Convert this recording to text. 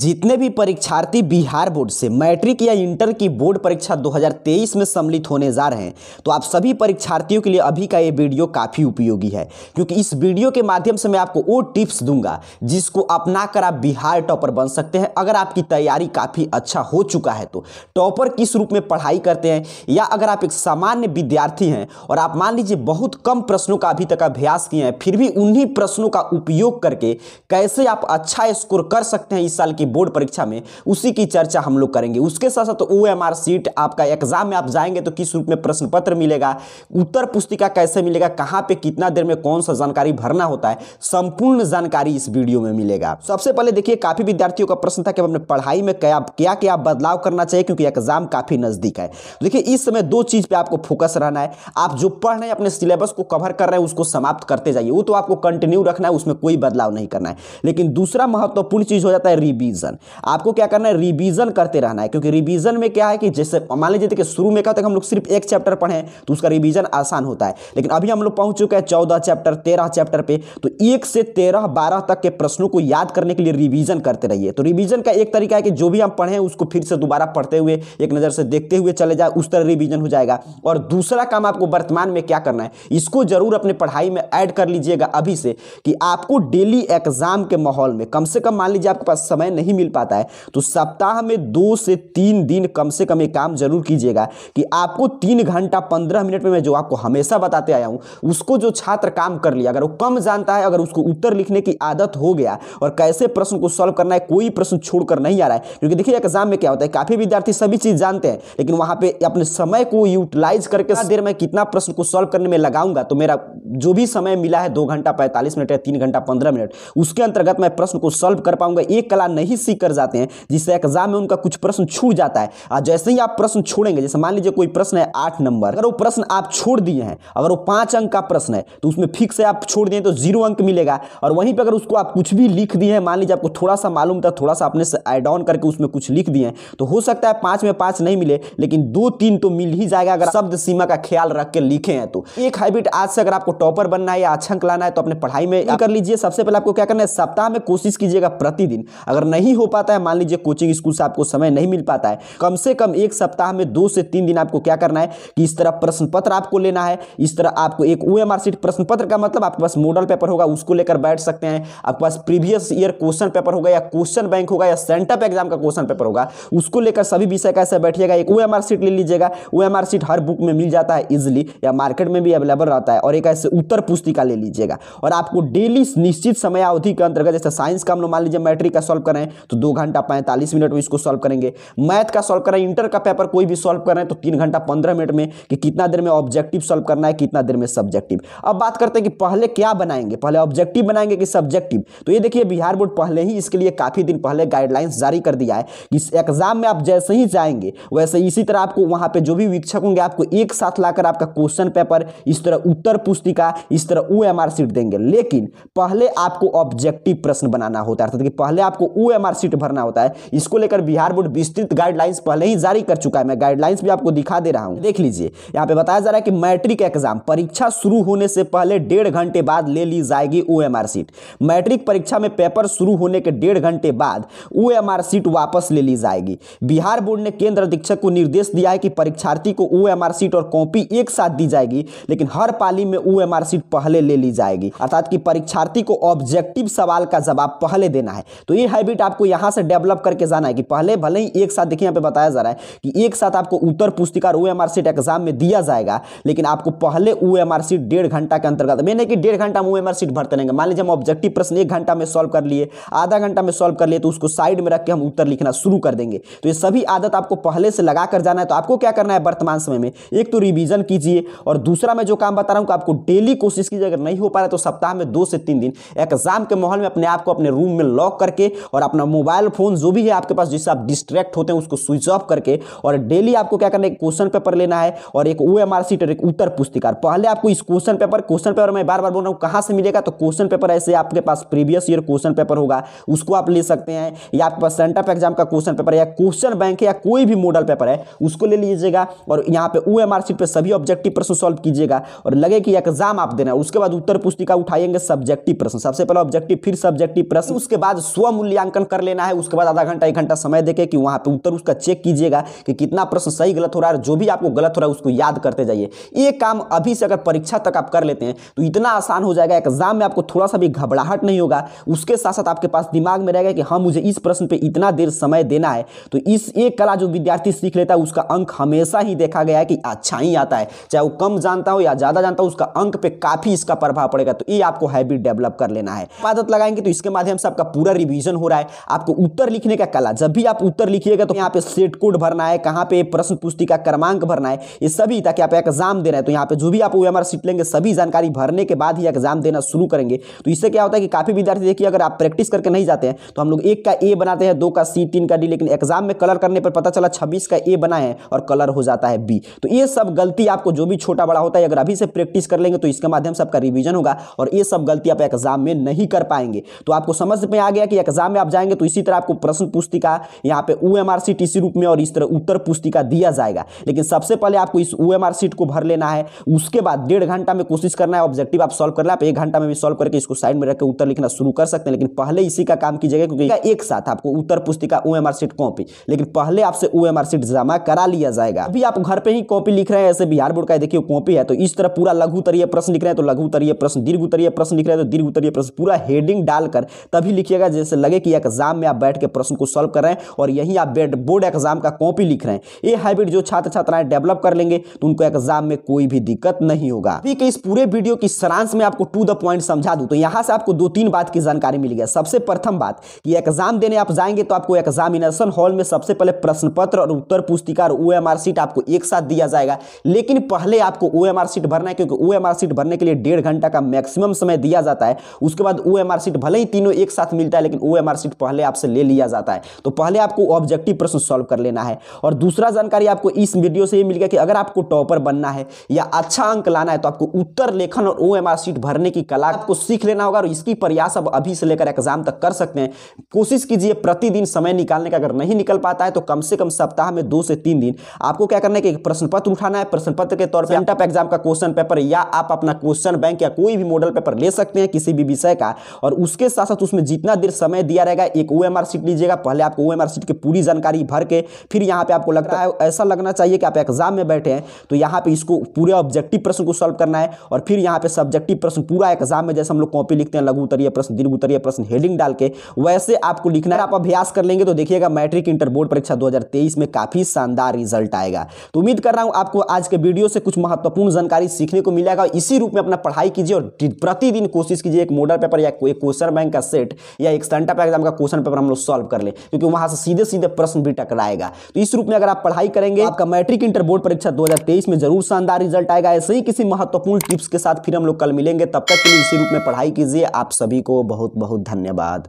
जितने भी परीक्षार्थी बिहार बोर्ड से मैट्रिक या इंटर की बोर्ड परीक्षा 2023 में सम्मिलित होने जा रहे हैं तो आप सभी परीक्षार्थियों के लिए अभी का ये वीडियो काफ़ी उपयोगी है क्योंकि इस वीडियो के माध्यम से मैं आपको वो टिप्स दूंगा जिसको अपना कर आप बिहार टॉपर बन सकते हैं अगर आपकी तैयारी काफ़ी अच्छा हो चुका है तो टॉपर किस रूप में पढ़ाई करते हैं या अगर आप एक सामान्य विद्यार्थी हैं और आप मान लीजिए बहुत कम प्रश्नों का अभी तक अभ्यास किए हैं फिर भी उन्हीं प्रश्नों का उपयोग करके कैसे आप अच्छा स्कोर कर सकते हैं इस साल की की बोर्ड परीक्षा में उसी की चर्चा हम लोग करेंगे उसके साथ साथ ओ एम आर सीट आपका एग्जाम में आप जाएंगे तो किस रूप में प्रश्न पत्र मिलेगा उत्तर पुस्तिका कैसे मिलेगा कहाँ पे कितना देर में कौन सा जानकारी भरना होता है संपूर्ण जानकारी इस वीडियो में मिलेगा सबसे पहले देखिए काफी विद्यार्थियों का प्रश्न था कि अपने पढ़ाई में क्या क्या क्या बदलाव करना चाहिए क्योंकि एग्जाम काफी नजदीक है देखिए इस समय दो चीज पर आपको फोकस रहना है आप जो पढ़ रहे हैं अपने सिलेबस को कवर कर रहे हैं उसको समाप्त करते जाइए वो तो आपको कंटिन्यू रखना है उसमें कोई बदलाव नहीं करना है लेकिन दूसरा महत्वपूर्ण चीज हो जाता है रिवीज रिवीजन आपको क्या करना है रिवीजन करते रहना है क्योंकि रिवीजन में क्या है कि जैसे मान लीजिए कि शुरू में क्या होता है हम लोग सिर्फ एक चैप्टर पढ़ें तो उसका रिवीजन आसान होता है लेकिन अभी हम लोग पहुंच चुके हैं चौदह चैप्टर तेरह चैप्टर पर तो एक से तेरह बारह तक के प्रश्नों को याद करने के लिए रिविजन करते रहिए तो रिविजन का एक तरीका है कि जो भी हम पढ़ें उसको फिर से दोबारा पढ़ते हुए एक नज़र से देखते हुए चले जाए उस तरह रिविजन हो जाएगा और दूसरा काम आपको वर्तमान में क्या करना है इसको जरूर अपने पढ़ाई में ऐड कर लीजिएगा अभी से कि आपको डेली एग्जाम के माहौल में कम से कम मान लीजिए आपके पास समय नहीं मिल पाता है तो सप्ताह में दो से तीन दिन कम से कम एक काम जरूर कीजिएगा कि आपको तीन घंटा पंद्रह मिनट में मैं जो आपको हमेशा बताते आया हूँ उसको जो छात्र काम कर लिया अगर वो कम जानता है अगर उसको उत्तर लिखने की आदत हो गया और कैसे प्रश्न को सॉल्व करना है कोई प्रश्न छोड़कर नहीं आ रहा है क्योंकि देखिए एग्जाम में क्या होता है काफी विद्यार्थी सभी चीज जानते हैं लेकिन वहां पर अपने समय को यूटिलाइज करके देर में कितना प्रश्न को सॉल्व करने में लगाऊंगा तो मेरा जो भी समय मिला है दो घंटा पैंतालीस मिनट या तीन घंटा पंद्रह मिनट उसके अंतर्गत मैं प्रश्न को सॉल्व कर पाऊंगा एक कला नहीं नहीं सीख कर जाते हैं जिससे एग्जाम में उनका कुछ प्रश्न छूट जाता है और जैसे ही आप प्रश्न छोड़ेंगे जैसे मान लीजिए कोई प्रश्न है आठ नंबर अगर वो प्रश्न आप छोड़ दिए हैं अगर वो पांच अंक का प्रश्न है तो उसमें फिक्स है आप छोड़ दिए तो जीरो अंक मिलेगा और वहीं पर अगर उसको आप कुछ भी लिख दिए हैं मान लीजिए आपको थोड़ा सा मालूम था थोड़ा सा आपने एड ऑन करके उसमें कुछ लिख दिए तो हो सकता है पांच में पांच नहीं मिले लेकिन दो तीन तो मिल ही जाएगा अगर शब्द सीमा का ख्याल रख के लिखे हैं तो एक हैबिट आज से अगर आपको टॉपर बनना है या अच्छा लाना है तो अपने पढ़ाई में कर लीजिए सबसे पहले आपको क्या करना है सप्ताह में कोशिश कीजिएगा प्रतिदिन अगर नहीं नहीं हो पाता है मान लीजिए कोचिंग स्कूल से आपको समय नहीं मिल पाता है कम से कम एक सप्ताह में दो से तीन दिन आपको क्या करना है कि इस तरह प्रश्न पत्र आपको लेना है इस तरह आपको एक ओ एम प्रश्न पत्र का मतलब आपके पास मॉडल पेपर होगा उसको लेकर बैठ सकते हैं आपके पास प्रीवियस ईयर क्वेश्चन पेपर होगा या क्वेश्चन बैंक होगा या सेंटअप एग्जाम का क्वेश्चन पेपर होगा उसको लेकर सभी विषय का ऐसा बैठिएगा एक ओ एम ले लीजिएगा ओ एम हर बुक में मिल जाता है इजिली या मार्केट में भी अवेलेबल रहता है और एक ऐसे उत्तर पुस्तिका ले लीजिएगा और आपको डेली निश्चित समयावधि के अंतर्गत जैसे साइंस का हम लोग मान लीजिए मैट्रिक का सॉल्व करें तो दो घंटा पैंतालीस मिनट में इसको सॉल्व करेंगे मैथ का सॉल्व करें इंटर का पेपर कोई भी सॉल्व करें तो तीन घंटा पंद्रह मिनट में कि कितना देर में ऑब्जेक्टिव सॉल्व करना है कितना देर में सब्जेक्टिव अब बात करते हैं कि पहले क्या बनाएंगे पहले ऑब्जेक्टिव बनाएंगे कि सब्जेक्टिव तो ये देखिए बिहार बोर्ड पहले ही इसके लिए काफ़ी दिन पहले गाइडलाइंस जारी कर दिया है कि एग्जाम में आप जैसे ही जाएंगे वैसे इसी तरह आपको वहां पर जो भी वीक्षक होंगे आपको एक साथ लाकर आपका क्वेश्चन पेपर इस तरह उत्तर पुस्तिका इस तरह ओ एम देंगे लेकिन पहले आपको ऑब्जेक्टिव प्रश्न बनाना होता है अर्थात कि पहले आपको ओ एम सीट भरना होता है इसको लेकर बिहार बोर्ड विस्तृत गाइडलाइंस पहले ही जारी कर चुका है मैं गाइडलाइंस भी आपको दिखा दे रहा हूँ देख लीजिए यहाँ पे बताया जा रहा है कि मैट्रिक एग्जाम परीक्षा शुरू होने से पहले डेढ़ घंटे बाद ले ली जाएगी ओ सीट मैट्रिक परीक्षा में पेपर शुरू होने के डेढ़ घंटे बाद ओ सीट वापस ले ली जाएगी बिहार बोर्ड ने केंद्र अधीक्षक को निर्देश दिया है कि परीक्षार्थी को ओ सीट और कॉपी एक साथ दी जाएगी लेकिन हर पाली में ओ सीट पहले ले ली जाएगी अर्थात की परीक्षार्थी को ऑब्जेक्टिव सवाल का जवाब पहले देना है तो ये हैबिट आपको यहां से डेवलप करके जाना है कि पहले भले ही एक साथ देखिए यहां पे बताया जा रहा है कि एक साथ आपको उत्तर पुस्तिकार ओ एम एग्जाम में दिया जाएगा लेकिन आपको पहले ओ एम डेढ़ घंटा के अंतर्गत मैंने कि डेढ़ घंटा में ओ एम भरते रहेंगे मान लीजिए हम ऑब्जेक्टिव प्रश्न एक घंटा में सॉल्व कर लिए आधा घंटा में सॉल्व कर लिए तो उसको साइड में रख के हम उत्तर लिखना शुरू कर देंगे तो ये सभी आदत आपको पहले से लगा कर जाना है तो आपको क्या करना है वर्तमान समय में एक तो रिविजन कीजिए और दूसरा मैं जो काम बता रहा हूँ आपको डेली कोशिश कीजिए अगर नहीं हो पा रहा है तो सप्ताह में दो से तीन दिन एग्जाम के माहौल में अपने आप को अपने रूम में लॉक करके और अपना अपना मोबाइल फोन जो भी है आपके पास जिससे आप डिस्ट्रैक्ट होते हैं उसको स्विच ऑफ करके और डेली आपको क्या करना है क्वेश्चन पेपर लेना है और एक ओ एम और एक उत्तर पुस्तिकार पहले आपको इस क्वेश्चन पेपर क्वेश्चन पेपर मैं बार बार बोल रहा हूँ कहाँ से मिलेगा तो क्वेश्चन पेपर ऐसे आपके पास प्रीवियस ईयर क्वेश्चन पेपर होगा उसको आप ले सकते हैं या आपके पास सेंटर पर एग्जाम का क्वेश्चन पेपर या क्वेश्चन बैंक या कोई भी मॉडल पेपर है उसको ले लीजिएगा और यहाँ पे ओ एम सभी ऑब्जेक्टिव प्रश्न सॉल्व कीजिएगा और लगे कि एग्जाम आप देना है उसके बाद उत्तर पुस्तिका उठाएंगे सब्जेक्टिव प्रश्न सबसे पहले ऑब्जेक्टिव फिर सब्जेक्टिव प्रश्न उसके बाद स्वमूल्यांकन कर लेना है उसके बाद आधा घंटा एक घंटा समय देके कि वहां पे उत्तर उसका चेक कीजिएगा कि कितना प्रश्न सही गलत हो रहा है जो भी आपको गलत हो रहा है उसको याद करते जाइए ये काम अभी से अगर परीक्षा तक आप कर लेते हैं तो इतना आसान हो जाएगा एग्जाम में आपको थोड़ा सा भी घबराहट नहीं होगा उसके साथ साथ आपके पास दिमाग में रहेगा कि हाँ मुझे इस प्रश्न पर इतना देर समय देना है तो इस एक कला जो विद्यार्थी सीख लेता है उसका अंक हमेशा ही देखा गया है कि अच्छा ही आता है चाहे वो कम जानता हो या ज़्यादा जानता हो उसका अंक पर काफ़ी इसका प्रभाव पड़ेगा तो ये आपको हैबिट डेवलप कर लेना है आदत तो लगाएंगे तो इसके माध्यम से आपका पूरा रिविजन हो रहा है आपको उत्तर लिखने का कला जब भी आप उत्तर लिखिएगा तो यहाँ पे सेट कोड भरना है कहाँ पे प्रश्न पुष्टि का क्रमांक भरना है ये सभी ताकि आप एग्जाम दे रहे हैं तो यहाँ पे जो भी आप ओ सीट लेंगे सभी जानकारी भरने के बाद ही एग्जाम देना शुरू करेंगे तो इससे क्या होता है कि काफी विद्यार्थी देखिए अगर आप प्रैक्टिस करके नहीं जाते हैं तो हम लोग एक का ए बनाते हैं दो का सी तीन का डी लेकिन एग्जाम में कलर करने पर पता चला छब्बीस का ए बना है और कलर हो जाता है बी तो ये सब गलती आपको जो भी छोटा बड़ा होता है अगर अभी से प्रैक्टिस कर लेंगे तो इसके माध्यम से आपका रिविजन होगा और ये सब गलती आप एग्जाम में नहीं कर पाएंगे तो आपको समझ में आ गया कि एग्जाम में आप जाएंगे तो इसी तरह आपको प्रश्न पुस्तिका यहाँ पे ओ एम रूप में और इस तरह उत्तर पुस्तिका दिया जाएगा लेकिन सबसे पहले आपको इस ओ एम को भर लेना है उसके बाद डेढ़ घंटा में कोशिश करना है ऑब्जेक्टिव आप सॉल्व करना आप एक घंटा में भी सॉल्व करके इसको साइड में रखकर उत्तर लिखना शुरू कर सकते हैं लेकिन पहले इसी का काम कीजिएगा क्योंकि एक साथ आपको उत्तर पुस्तिका ओ एम कॉपी लेकिन पहले आपसे ओ एम जमा करा लिया जाएगा अभी आप घर पर ही कॉपी लिख रहे हैं ऐसे बिहार बोर्ड का देखिए कॉपी है तो इस तरह पूरा लघु तरीय प्रश्न लिख रहे हैं तो लघु तरीय प्रश्न दीर्घ तरीय प्रश्न लिख रहे हैं तो दीर्घ तरीय प्रश्न पूरा हेडिंग डालकर तभी लिखिएगा जैसे लगे कि एक एग्जाम में आप बैठ के प्रश्न को सॉल्व कर रहे हैं और यही आप बोर्ड एग्जाम का कॉपी लिख रहे हैं ये हैबिट जो छात्र छात्राएं डेवलप कर लेंगे तो उनको एग्जाम में कोई भी दिक्कत नहीं होगा ठीक है इस पूरे वीडियो की सरांश में आपको टू द पॉइंट समझा दू तो यहां से आपको दो तीन बात की जानकारी मिल गया सबसे प्रथम बात कि एग्जाम देने आप जाएंगे तो आपको एग्जामिनेशन हॉल में सबसे पहले प्रश्न पत्र और उत्तर पुस्तिका और ओएमआर सीट आपको एक साथ दिया जाएगा लेकिन पहले आपको ओएमआर सीट भरना है क्योंकि ओएमआर सीट भरने के लिए डेढ़ घंटा का मैक्सिमम समय दिया जाता है उसके बाद ओएमआर सीट भले ही तीनों एक साथ मिलता है लेकिन ओएमआर सीट पहले आपसे ले लिया जाता है तो पहले आपको ऑब्जेक्टिव प्रश्न सॉल्व कर लेना है और दूसरा जानकारी आपको इस वीडियो से ये मिल गया कि अगर आपको टॉपर बनना है या अच्छा अंक लाना है तो आपको उत्तर लेखन और ओ सीट भरने की कला आपको सीख लेना होगा और इसकी प्रयास अब अभी से लेकर एग्जाम तक कर सकते हैं कोशिश कीजिए प्रतिदिन समय निकालने का अगर नहीं निकल पाता है तो कम से कम सप्ताह में दो से तीन दिन आपको क्या करना है कि प्रश्न पत्र उठाना है प्रश्न पत्र के तौर पर सेंटअप एग्जाम का क्वेश्चन पेपर या आप अपना क्वेश्चन बैंक या कोई भी मॉडल पेपर ले सकते हैं किसी भी विषय का और उसके साथ साथ उसमें जितना देर समय दिया रहेगा एक ओ सीट लीजिएगा पहले आपको ओ सीट की पूरी जानकारी भर के फिर यहाँ पे आपको लगता है ऐसा लगना चाहिए कि आप एग्जाम में बैठे हैं तो यहाँ पे इसको पूरे ऑब्जेक्टिव प्रश्न को सॉल्व करना है और फिर यहाँ पे सब्जेक्टिव प्रश्न पूरा एग्जाम में जैसे हम लोग कॉपी लिखते हैं लघु उत्तरीय प्रश्न दीर्घ उत्तरीय प्रश्न हेडिंग डाल के वैसे आपको लिखना है आप अभ्यास कर लेंगे तो देखिएगा मैट्रिक इंटर बोर्ड परीक्षा 2023 में काफी शानदार रिजल्ट आएगा तो उम्मीद कर रहा हूँ आपको आज के वीडियो से कुछ महत्वपूर्ण जानकारी सीखने को मिलेगा इसी रूप में अपना पढ़ाई कीजिए और प्रतिदिन कोशिश कीजिए एक मॉडल पेपर या कोई क्वेश्चन बैंक का सेट या एक सेंटर एग्जाम का क्वेश्चन पेपर हम लोग सॉल्व कर ले क्योंकि वहां से सीधे सीधे प्रश्न भी टकराएगा तो इस रूप में अगर आप पढ़ाई करेंगे आपका मैट्रिक इंटर बोर्ड परीक्षा दो में जरूर शानदार रिजल्ट आएगा ऐसे ही किसी महत्वपूर्ण टिप्स के साथ फिर हम लोग कल मिलेंगे तब तक के लिए इसी रूप में पढ़ाई कीजिए आप सभी को बहुत बहुत धन्यवाद